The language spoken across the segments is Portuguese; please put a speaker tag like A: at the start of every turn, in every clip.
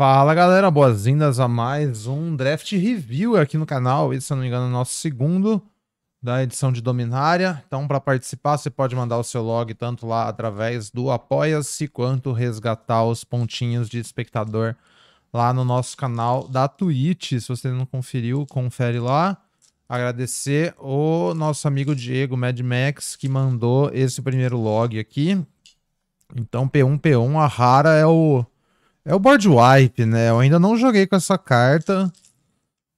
A: Fala galera, boas-vindas a mais um draft review aqui no canal. Esse, se eu não me engano, é o nosso segundo da edição de Dominária. Então, para participar, você pode mandar o seu log tanto lá através do Apoia-se quanto resgatar os pontinhos de espectador lá no nosso canal da Twitch. Se você não conferiu, confere lá. Agradecer o nosso amigo Diego Mad Max que mandou esse primeiro log aqui. Então, P1P1, a rara é o é o board wipe, né? Eu ainda não joguei com essa carta,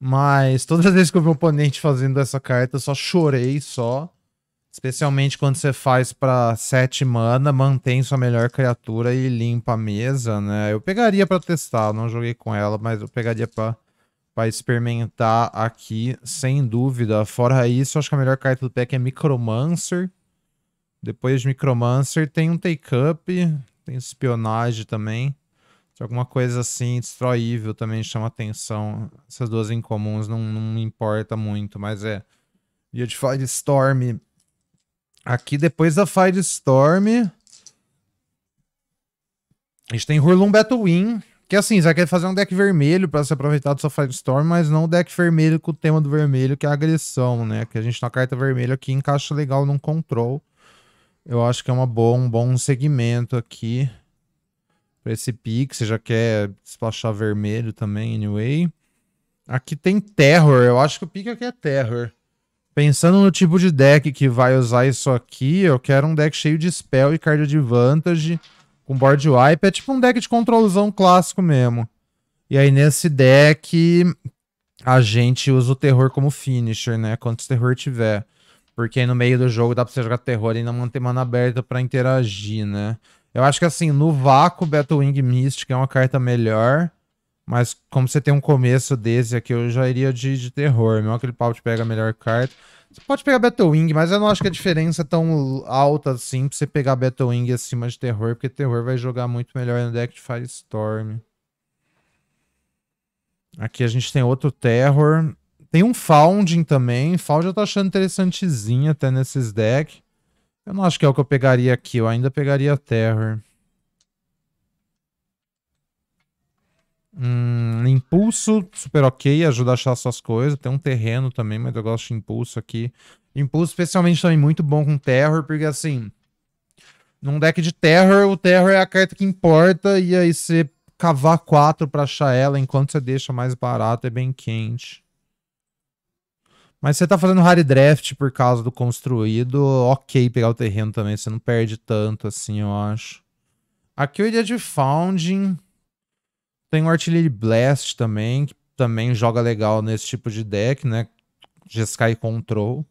A: mas todas as vezes que eu vi um oponente fazendo essa carta, eu só chorei só. Especialmente quando você faz para 7 mana, mantém sua melhor criatura e limpa a mesa, né? Eu pegaria para testar, não joguei com ela, mas eu pegaria para experimentar aqui, sem dúvida. Fora isso, acho que a melhor carta do pack é Micromancer. Depois de Micromancer tem um Take Up, tem Espionagem também alguma coisa assim, destroível também chama atenção. Essas duas incomuns não, não importa muito, mas é. E a de Firestorm. Aqui depois da Firestorm. A gente tem Hurlum Battlewing. Que assim, você quer fazer um deck vermelho para se aproveitar do seu Firestorm, mas não o deck vermelho com o tema do vermelho, que é a agressão, né? Que a gente na carta vermelha aqui encaixa legal num control. Eu acho que é uma boa, um bom segmento aqui para esse pick. Você já quer despachar vermelho também, anyway. Aqui tem Terror. Eu acho que o pick aqui é Terror. Pensando no tipo de deck que vai usar isso aqui, eu quero um deck cheio de spell e card advantage, com board wipe. É tipo um deck de controlzão clássico mesmo. E aí nesse deck, a gente usa o terror como finisher, né? Quantos terror tiver. Porque aí no meio do jogo dá pra você jogar terror e ainda manter mana aberta para interagir, né? Eu acho que assim, no vácuo, Wing Mystic é uma carta melhor. Mas como você tem um começo desse aqui, eu já iria de, de terror. Meu é aquele pau te pega a melhor carta. Você pode pegar Wing, mas eu não acho que a diferença é tão alta assim pra você pegar Wing acima de terror, porque terror vai jogar muito melhor no deck de Firestorm. Aqui a gente tem outro terror. Tem um Founding também. Founding eu tô achando interessantezinho até nesses decks. Eu não acho que é o que eu pegaria aqui. Eu ainda pegaria Terror. Hum, impulso, super ok, ajuda a achar suas coisas. Tem um terreno também, mas eu gosto de impulso aqui. Impulso especialmente também muito bom com Terror, porque assim... Num deck de Terror, o Terror é a carta que importa, e aí você cavar quatro para achar ela, enquanto você deixa mais barato, é bem quente. Mas você tá fazendo hard draft por causa do construído, ok pegar o terreno também, você não perde tanto assim, eu acho. Aqui o é Ilha de Founding. Tem o Artillery Blast também, que também joga legal nesse tipo de deck, né? Jeskai Control.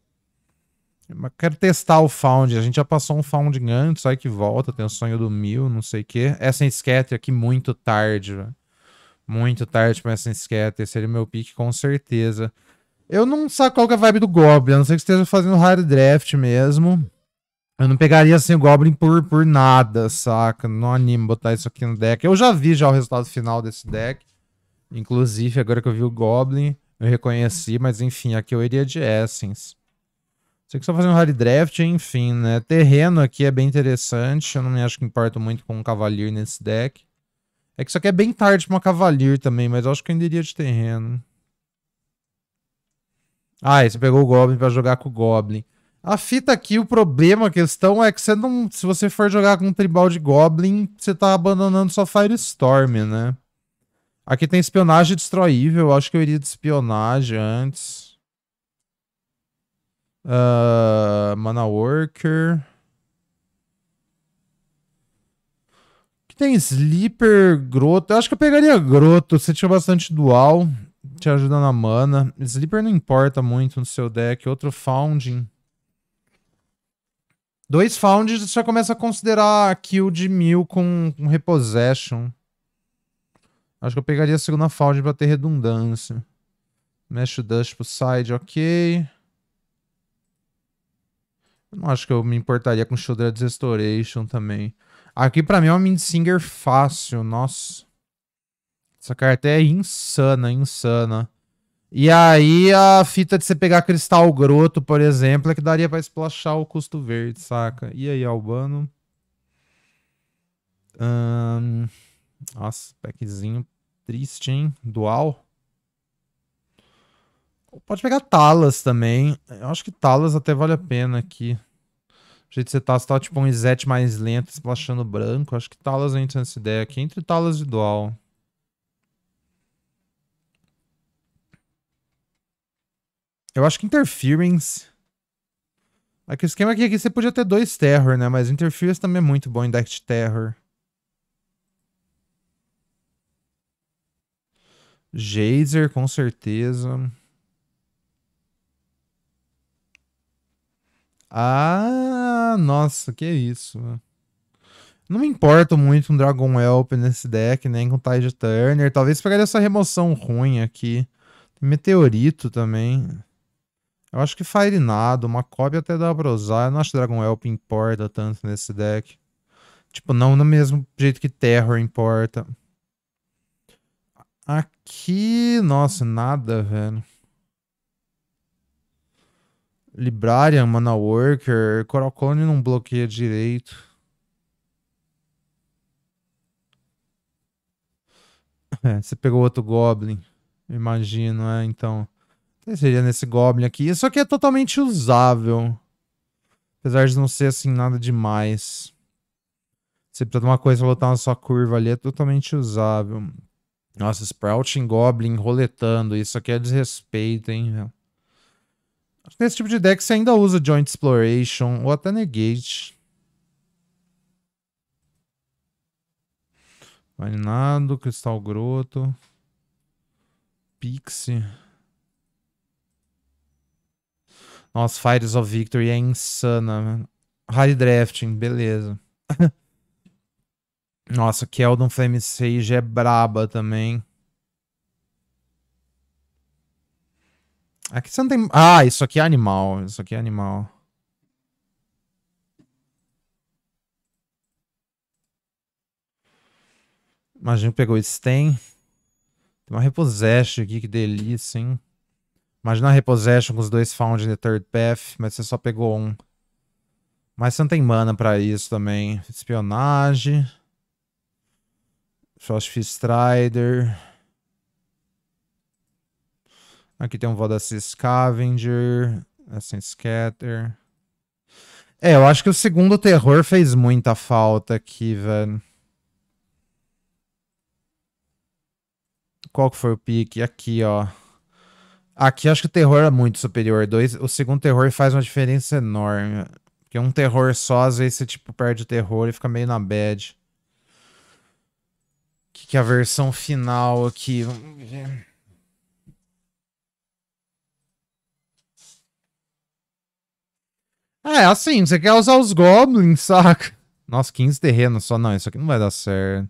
A: Mas quero testar o Found. A gente já passou um Founding antes, sai que volta, tem o Sonho do Mil, não sei o quê. Essence Scatter aqui muito tarde, velho. Muito tarde pra Essence Scatter. Seria meu pick com certeza. Eu não saco qual é a vibe do Goblin, a não ser que esteja fazendo hard draft mesmo. Eu não pegaria assim o Goblin por, por nada, saca? Não animo botar isso aqui no deck. Eu já vi já o resultado final desse deck. Inclusive, agora que eu vi o Goblin, eu reconheci, mas enfim, aqui eu iria de Essence. Sei que só fazendo hard draft, enfim, né? Terreno aqui é bem interessante. Eu não me acho que importo muito com um Cavalier nesse deck. É que isso aqui é bem tarde pra uma Cavalier também, mas eu acho que eu ainda iria de terreno. Ah, você pegou o Goblin para jogar com o Goblin. A fita aqui, o problema, a questão é que você não. Se você for jogar com um tribal de Goblin, você tá abandonando sua Firestorm, né? Aqui tem espionagem destroível. Acho que eu iria de espionagem antes. Uh, Mana Worker. Aqui tem Sleeper, Groto. Eu acho que eu pegaria Groto. Você tinha bastante dual te ajuda na mana. Sleeper não importa muito no seu deck. Outro Founding. Dois Found você já começa a considerar a kill de mil com, com Repossession. Acho que eu pegaria a segunda Founding pra ter redundância. Mexe o Dust pro side, ok. Eu não acho que eu me importaria com Shudder's Restoration também. Aqui pra mim é um Mindsinger fácil, nossa. Essa carta é insana, insana. E aí a fita de você pegar cristal groto, por exemplo, é que daria pra esplachar o custo verde, saca? E aí, Albano? Hum... Nossa, packzinho triste, hein? Dual. Pode pegar Talas também. Eu acho que Talas até vale a pena aqui. O jeito que você tá, você tá tipo um Izete mais lento, splashando branco. Acho que Talas entra nessa ideia aqui. Entre Talas e Dual. Eu acho que Interference... Aqui, é o esquema aqui, aqui você podia ter dois Terror, né? Mas Interference também é muito bom em deck de Terror. Jazer, com certeza. Ah, nossa, que é isso. Não me importo muito um Dragon Help nesse deck, nem com Tide Turner. Talvez pegaria essa remoção ruim aqui. meteorito também. Eu acho que Fire nada, uma cópia até dá pra usar. Eu não acho que Dragon Help importa tanto nesse deck. Tipo, não no mesmo jeito que Terror importa. Aqui, nossa, nada, velho. Librarian, Mana Worker, Coral Cone não bloqueia direito. É, você pegou outro Goblin, imagino, é, então. Seria nesse Goblin aqui. Isso aqui é totalmente usável. Apesar de não ser, assim, nada demais. Você precisa de uma coisa pra botar na sua curva ali. É totalmente usável. Nossa, Sprouting Goblin roletando. Isso aqui é desrespeito, hein, velho. Nesse tipo de deck você ainda usa Joint Exploration ou até Negate. Marinado, Cristal Groto. Pixie. Nossa, Fires of Victory é insana, mano. High Drafting, beleza. Nossa, Keldon Flame Sage é braba também. Aqui você não tem... Ah, isso aqui é animal. Isso aqui é animal. Imagina que pegou Sten. Tem uma Repossession aqui, que delícia, hein? Imagina a repossession com os dois found the third path, mas você só pegou um. Mas você não tem mana pra isso também. Espionagem. Frostfish Strider. Aqui tem um Vodacy Scavenger. Assim, Scatter. É, eu acho que o segundo terror fez muita falta aqui, velho. Qual que foi o pique? Aqui, ó. Aqui acho que o terror é muito superior. Dois, o segundo terror faz uma diferença enorme. Porque um terror só, às vezes você tipo, perde o terror e fica meio na bad. O que, que é a versão final aqui? Vamos ver. É, assim, você quer usar os goblins, saca? Nossa, 15 terrenos só. Não, isso aqui não vai dar certo.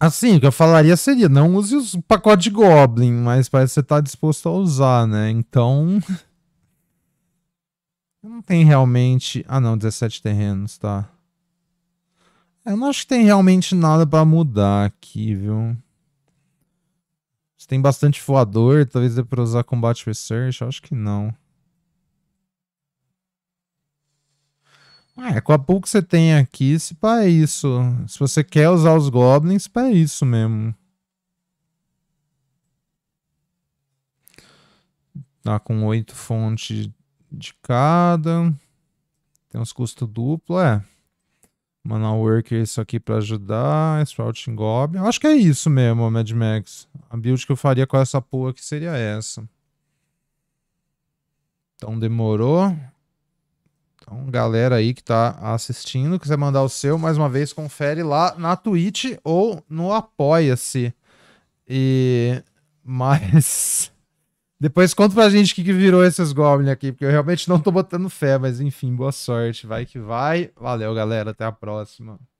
A: Assim, o que eu falaria seria: não use o pacote de Goblin, mas parece que você está disposto a usar, né? Então. Não tem realmente. Ah, não, 17 terrenos, tá. Eu não acho que tem realmente nada para mudar aqui, viu? Você tem bastante voador, talvez dê pra usar combate research, eu acho que não. Ah, é, com a pool que você tem aqui, se pá, é isso. Se você quer usar os goblins, pá, é isso mesmo. Tá com oito fontes de cada. Tem uns custos duplo, é. Mana Worker isso aqui para ajudar. Sprouting Goblin. Acho que é isso mesmo, Mad Max. A build que eu faria com essa pool aqui seria essa. Então demorou. Então, galera aí que tá assistindo, quiser mandar o seu, mais uma vez, confere lá na Twitch ou no Apoia-se. E. Mas. Depois conta pra gente o que, que virou esses Goblins aqui, porque eu realmente não tô botando fé, mas enfim, boa sorte. Vai que vai. Valeu, galera. Até a próxima.